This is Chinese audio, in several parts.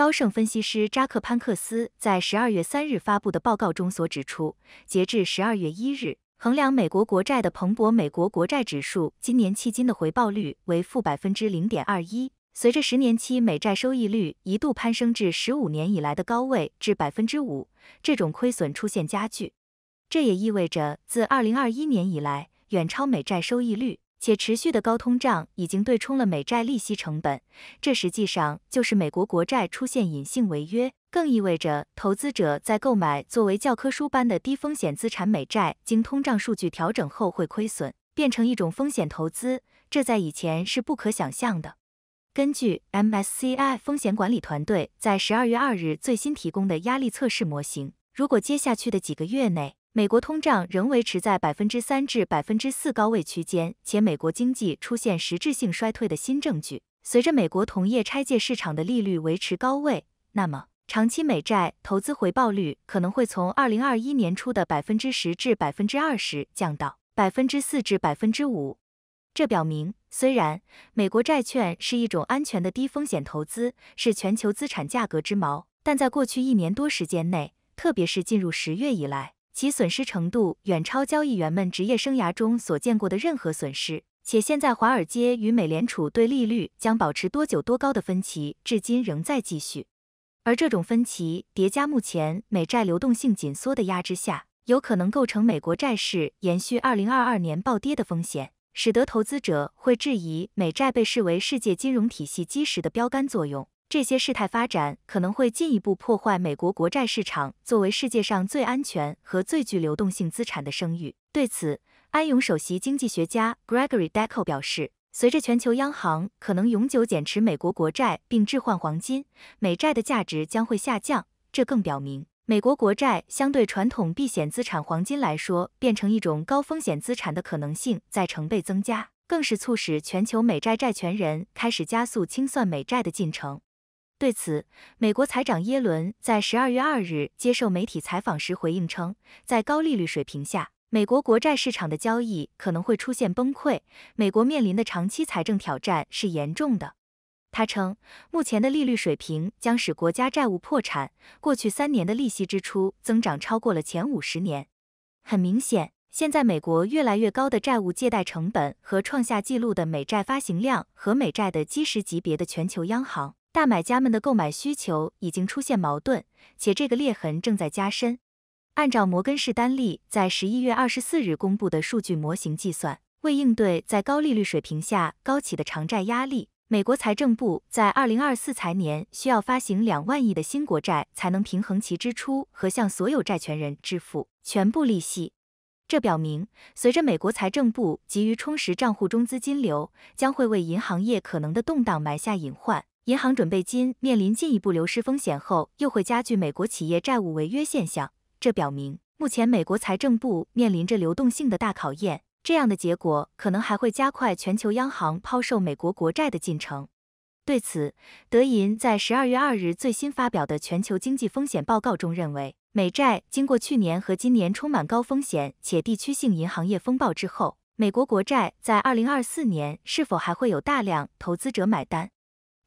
高盛分析师扎克·潘克斯在十二月三日发布的报告中所指出，截至十二月一日，衡量美国国债的彭博美国国债指数今年迄今的回报率为负百分之零点二一。随着十年期美债收益率一度攀升至十五年以来的高位至百分之五，这种亏损出现加剧。这也意味着自二零二一年以来，远超美债收益率。且持续的高通胀已经对冲了美债利息成本，这实际上就是美国国债出现隐性违约，更意味着投资者在购买作为教科书般的低风险资产美债，经通胀数据调整后会亏损，变成一种风险投资，这在以前是不可想象的。根据 MSCI 风险管理团队在十二月二日最新提供的压力测试模型，如果接下去的几个月内，美国通胀仍维持在百分之三至百分之四高位区间，且美国经济出现实质性衰退的新证据。随着美国同业拆借市场的利率维持高位，那么长期美债投资回报率可能会从二零二一年初的百分之十至百分之二十降到百分之四至百分之五。这表明，虽然美国债券是一种安全的低风险投资，是全球资产价格之锚，但在过去一年多时间内，特别是进入十月以来。其损失程度远超交易员们职业生涯中所见过的任何损失，且现在华尔街与美联储对利率将保持多久多高的分歧至今仍在继续，而这种分歧叠加目前美债流动性紧缩的压制下，有可能构成美国债市延续2022年暴跌的风险，使得投资者会质疑美债被视为世界金融体系基石的标杆作用。这些事态发展可能会进一步破坏美国国债市场作为世界上最安全和最具流动性资产的声誉。对此，安永首席经济学家 Gregory d e c o 表示，随着全球央行可能永久减持美国国债并置换黄金，美债的价值将会下降。这更表明，美国国债相对传统避险资产黄金来说，变成一种高风险资产的可能性在成倍增加，更是促使全球美债债权人开始加速清算美债的进程。对此，美国财长耶伦在十二月二日接受媒体采访时回应称，在高利率水平下，美国国债市场的交易可能会出现崩溃。美国面临的长期财政挑战是严重的。他称，目前的利率水平将使国家债务破产。过去三年的利息支出增长超过了前五十年。很明显，现在美国越来越高的债务借贷成本和创下纪录的美债发行量和美债的基石级别的全球央行。大买家们的购买需求已经出现矛盾，且这个裂痕正在加深。按照摩根士丹利在十一月二十四日公布的数据模型计算，为应对在高利率水平下高企的偿债压力，美国财政部在二零二四财年需要发行两万亿的新国债才能平衡其支出和向所有债权人支付全部利息。这表明，随着美国财政部急于充实账户中资金流，将会为银行业可能的动荡埋下隐患。银行准备金面临进一步流失风险后，又会加剧美国企业债务违约现象。这表明，目前美国财政部面临着流动性的大考验。这样的结果可能还会加快全球央行抛售美国国债的进程。对此，德银在十二月二日最新发表的全球经济风险报告中认为，美债经过去年和今年充满高风险且地区性银行业风暴之后，美国国债在二零二四年是否还会有大量投资者买单？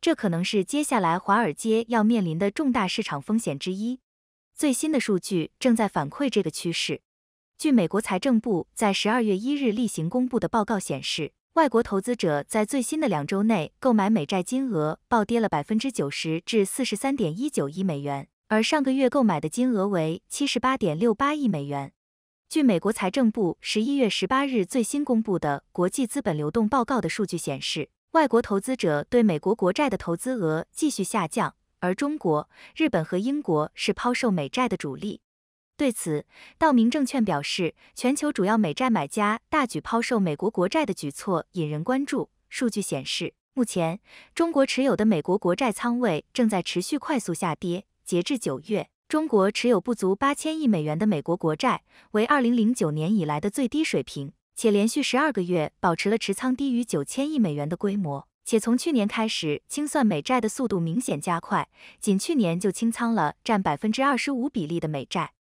这可能是接下来华尔街要面临的重大市场风险之一。最新的数据正在反馈这个趋势。据美国财政部在十二月一日例行公布的报告显示，外国投资者在最新的两周内购买美债金额暴跌了百分之九十，至四十三点一九亿美元，而上个月购买的金额为七十八点六八亿美元。据美国财政部十一月十八日最新公布的国际资本流动报告的数据显示。外国投资者对美国国债的投资额继续下降，而中国、日本和英国是抛售美债的主力。对此，道明证券表示，全球主要美债买家大举抛售美国国债的举措引人关注。数据显示，目前中国持有的美国国债仓位正在持续快速下跌，截至九月，中国持有不足八千亿美元的美国国债，为二零零九年以来的最低水平。且连续十二个月保持了持仓低于九千亿美元的规模，且从去年开始清算美债的速度明显加快，仅去年就清仓了占百分之二十五比例的美债。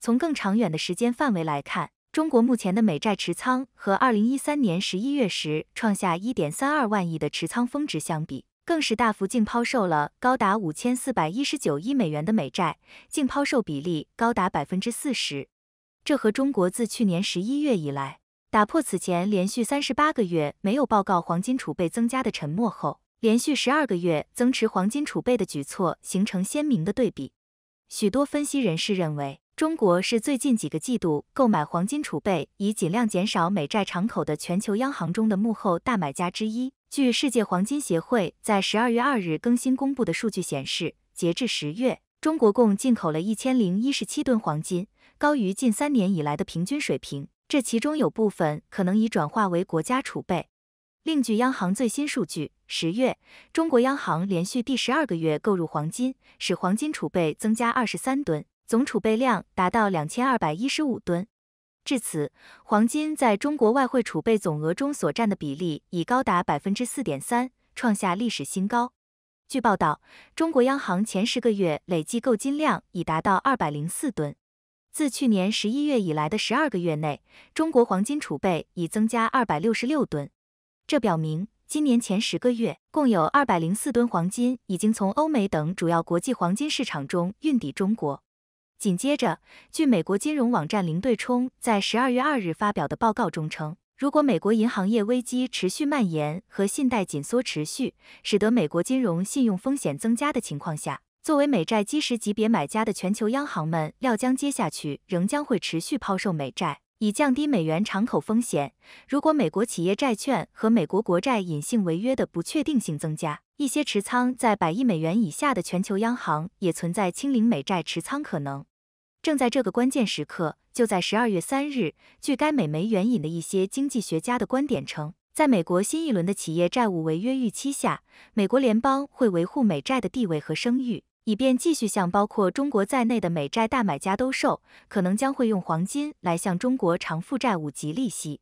从更长远的时间范围来看，中国目前的美债持仓和二零一三年十一月时创下一点三二万亿的持仓峰值相比，更是大幅净抛售了高达五千四百一十九亿美元的美债，净抛售比例高达百分之四十。这和中国自去年十一月以来。打破此前连续三十八个月没有报告黄金储备增加的沉默后，连续十二个月增持黄金储备的举措形成鲜明的对比。许多分析人士认为，中国是最近几个季度购买黄金储备以尽量减少美债敞口的全球央行中的幕后大买家之一。据世界黄金协会在十二月二日更新公布的数据显示，截至十月，中国共进口了一千零一十七吨黄金，高于近三年以来的平均水平。这其中有部分可能已转化为国家储备。另据央行最新数据，十月中国央行连续第十二个月购入黄金，使黄金储备增加二十三吨，总储备量达到两千二百一十五吨。至此，黄金在中国外汇储备总额中所占的比例已高达百分之四点三，创下历史新高。据报道，中国央行前十个月累计购金量已达到二百零四吨。自去年十一月以来的十二个月内，中国黄金储备已增加二百六十六吨，这表明今年前十个月共有二百零四吨黄金已经从欧美等主要国际黄金市场中运抵中国。紧接着，据美国金融网站零对冲在十二月二日发表的报告中称，如果美国银行业危机持续蔓延和信贷紧缩持续，使得美国金融信用风险增加的情况下，作为美债基石级别买家的全球央行们料将接下去仍将会持续抛售美债，以降低美元敞口风险。如果美国企业债券和美国国债隐性违约的不确定性增加，一些持仓在百亿美元以下的全球央行也存在清零美债持仓可能。正在这个关键时刻，就在十二月三日，据该美媒援引的一些经济学家的观点称，在美国新一轮的企业债务违约预期下，美国联邦会维护美债的地位和声誉。以便继续向包括中国在内的美债大买家兜售，可能将会用黄金来向中国偿付债务及利息。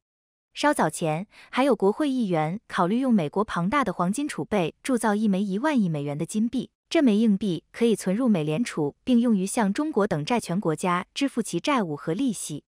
稍早前，还有国会议员考虑用美国庞大的黄金储备铸造一枚一万亿美元的金币，这枚硬币可以存入美联储，并用于向中国等债权国家支付其债务和利息。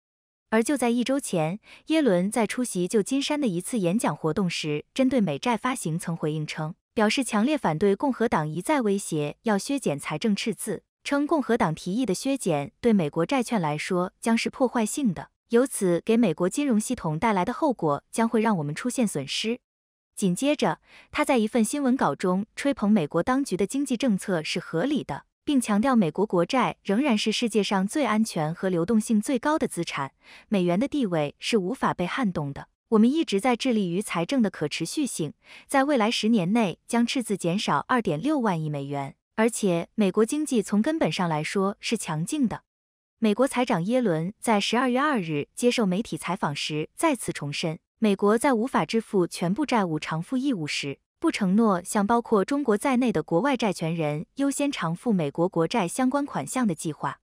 而就在一周前，耶伦在出席旧金山的一次演讲活动时，针对美债发行曾回应称。表示强烈反对共和党一再威胁要削减财政赤字，称共和党提议的削减对美国债券来说将是破坏性的，由此给美国金融系统带来的后果将会让我们出现损失。紧接着，他在一份新闻稿中吹捧美国当局的经济政策是合理的，并强调美国国债仍然是世界上最安全和流动性最高的资产，美元的地位是无法被撼动的。我们一直在致力于财政的可持续性，在未来十年内将赤字减少2.6万亿美元，而且美国经济从根本上来说是强劲的。美国财长耶伦在12月2日接受媒体采访时再次重申，美国在无法支付全部债务偿付义务时，不承诺向包括中国在内的国外债权人优先偿付美国国债相关款项的计划。